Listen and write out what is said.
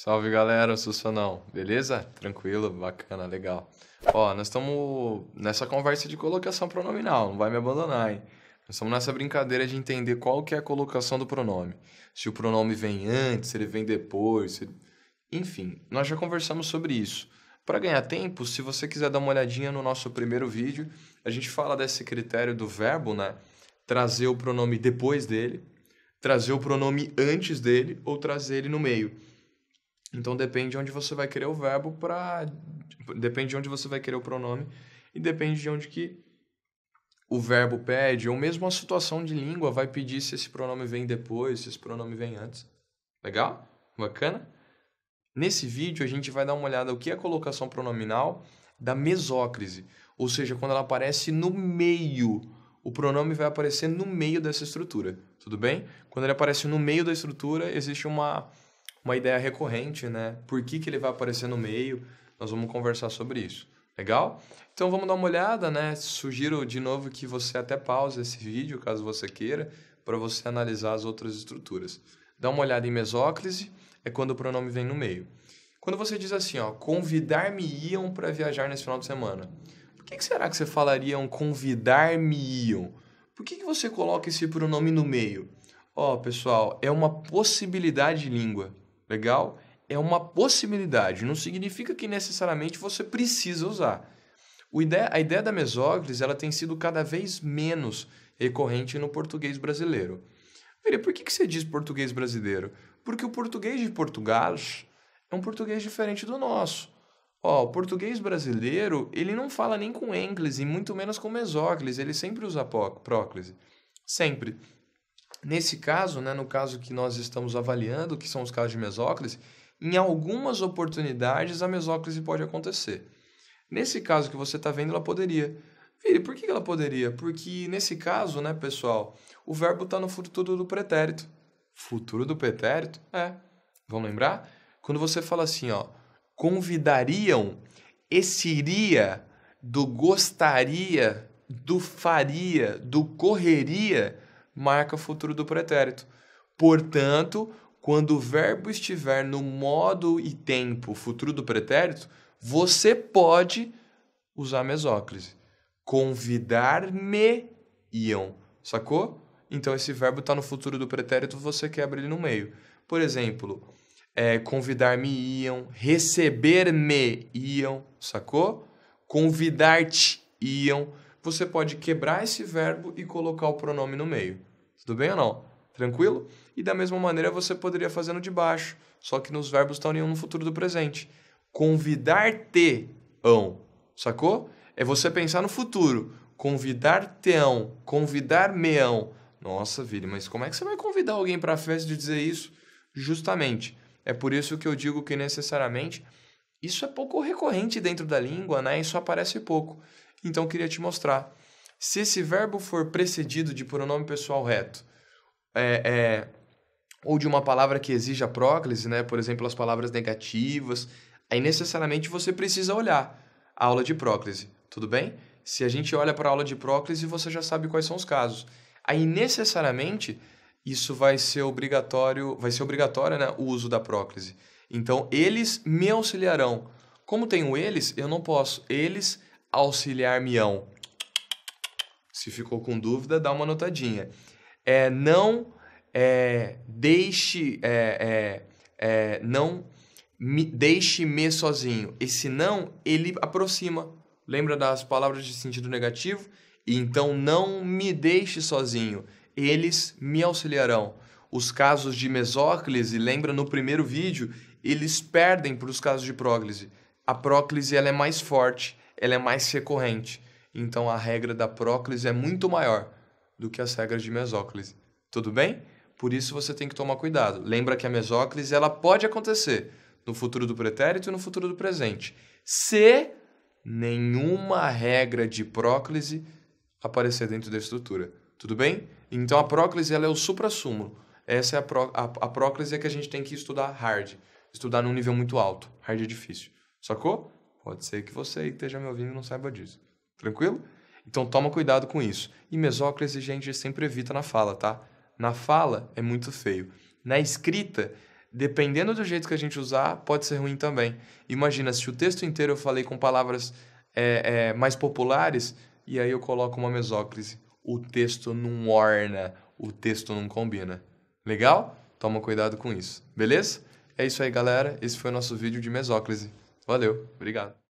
Salve galera, eu sou o Sonão, beleza? Tranquilo, bacana, legal. Ó, nós estamos nessa conversa de colocação pronominal, não vai me abandonar, hein? Nós estamos nessa brincadeira de entender qual que é a colocação do pronome. Se o pronome vem antes, se ele vem depois, se... enfim, nós já conversamos sobre isso. Para ganhar tempo, se você quiser dar uma olhadinha no nosso primeiro vídeo, a gente fala desse critério do verbo, né? Trazer o pronome depois dele, trazer o pronome antes dele ou trazer ele no meio. Então depende de onde você vai querer o verbo para tipo, depende de onde você vai querer o pronome e depende de onde que o verbo pede ou mesmo a situação de língua vai pedir se esse pronome vem depois, se esse pronome vem antes. Legal? Bacana? Nesse vídeo a gente vai dar uma olhada o que é colocação pronominal da mesócrise, ou seja, quando ela aparece no meio o pronome vai aparecer no meio dessa estrutura, tudo bem? Quando ele aparece no meio da estrutura, existe uma uma ideia recorrente, né? Por que, que ele vai aparecer no meio? Nós vamos conversar sobre isso. Legal? Então vamos dar uma olhada, né? Sugiro de novo que você até pause esse vídeo, caso você queira, para você analisar as outras estruturas. Dá uma olhada em mesóclise, é quando o pronome vem no meio. Quando você diz assim, ó, convidar-me-iam para viajar nesse final de semana. Por que, que será que você falaria um convidar-me-iam? Por que, que você coloca esse pronome no meio? Ó, oh, pessoal, é uma possibilidade de língua. Legal? É uma possibilidade, não significa que necessariamente você precisa usar. Ideia, a ideia da mesóclise ela tem sido cada vez menos recorrente no português brasileiro. Vire, por que, que você diz português brasileiro? Porque o português de Portugal é um português diferente do nosso. Ó, o português brasileiro, ele não fala nem com ênclise, muito menos com mesóclise, ele sempre usa próclise. Sempre. Nesse caso, né, no caso que nós estamos avaliando, que são os casos de mesóclise, em algumas oportunidades a mesóclise pode acontecer. Nesse caso que você está vendo, ela poderia. Vire, por que ela poderia? Porque nesse caso, né, pessoal, o verbo está no futuro do pretérito. Futuro do pretérito? É. Vamos lembrar? Quando você fala assim, ó, convidariam, esse iria, do gostaria, do faria, do correria, marca o futuro do pretérito. Portanto, quando o verbo estiver no modo e tempo futuro do pretérito, você pode usar mesóclise. Convidar-me iam, sacou? Então esse verbo está no futuro do pretérito, você quebra ele no meio. Por exemplo, é, convidar-me iam, receber-me iam, sacou? Convidar-te iam. Você pode quebrar esse verbo e colocar o pronome no meio. Tudo bem ou não? Tranquilo? E da mesma maneira você poderia fazer no de baixo, só que nos verbos estão no futuro do presente. Convidar-te-ão, sacou? É você pensar no futuro. Convidar-te-ão, convidar-me-ão. Nossa, Vili, mas como é que você vai convidar alguém para a festa de dizer isso? Justamente. É por isso que eu digo que necessariamente isso é pouco recorrente dentro da língua, né? Isso aparece pouco. Então queria te mostrar se esse verbo for precedido de pronome pessoal reto, é, é, ou de uma palavra que exija próclise, né? por exemplo, as palavras negativas, aí necessariamente você precisa olhar a aula de próclise, tudo bem? Se a gente olha para a aula de próclise, você já sabe quais são os casos. Aí necessariamente isso vai ser obrigatório, vai ser obrigatório né, o uso da próclise. Então, eles me auxiliarão. Como tenho eles, eu não posso. Eles auxiliar-me-ão. Se ficou com dúvida, dá uma notadinha. É, não é, deixe. É, é, é não me, deixe-me sozinho. Esse não, ele aproxima. Lembra das palavras de sentido negativo? Então, não me deixe sozinho. Eles me auxiliarão. Os casos de mesóclise, lembra no primeiro vídeo, eles perdem para os casos de próclise. A próclise ela é mais forte, ela é mais recorrente então a regra da próclise é muito maior do que as regras de mesóclise. Tudo bem? Por isso você tem que tomar cuidado. Lembra que a mesóclise ela pode acontecer no futuro do pretérito e no futuro do presente, se nenhuma regra de próclise aparecer dentro da estrutura. Tudo bem? Então a próclise ela é o supra-sumo. Essa é a, pró a, a próclise é que a gente tem que estudar hard, estudar num nível muito alto. Hard é difícil. Sacou? Pode ser que você que esteja me ouvindo não saiba disso. Tranquilo? Então toma cuidado com isso. E mesóclise, gente, sempre evita na fala, tá? Na fala é muito feio. Na escrita, dependendo do jeito que a gente usar, pode ser ruim também. Imagina, se o texto inteiro eu falei com palavras é, é, mais populares, e aí eu coloco uma mesóclise. O texto não orna, o texto não combina. Legal? Toma cuidado com isso, beleza? É isso aí, galera. Esse foi o nosso vídeo de mesóclise. Valeu, obrigado.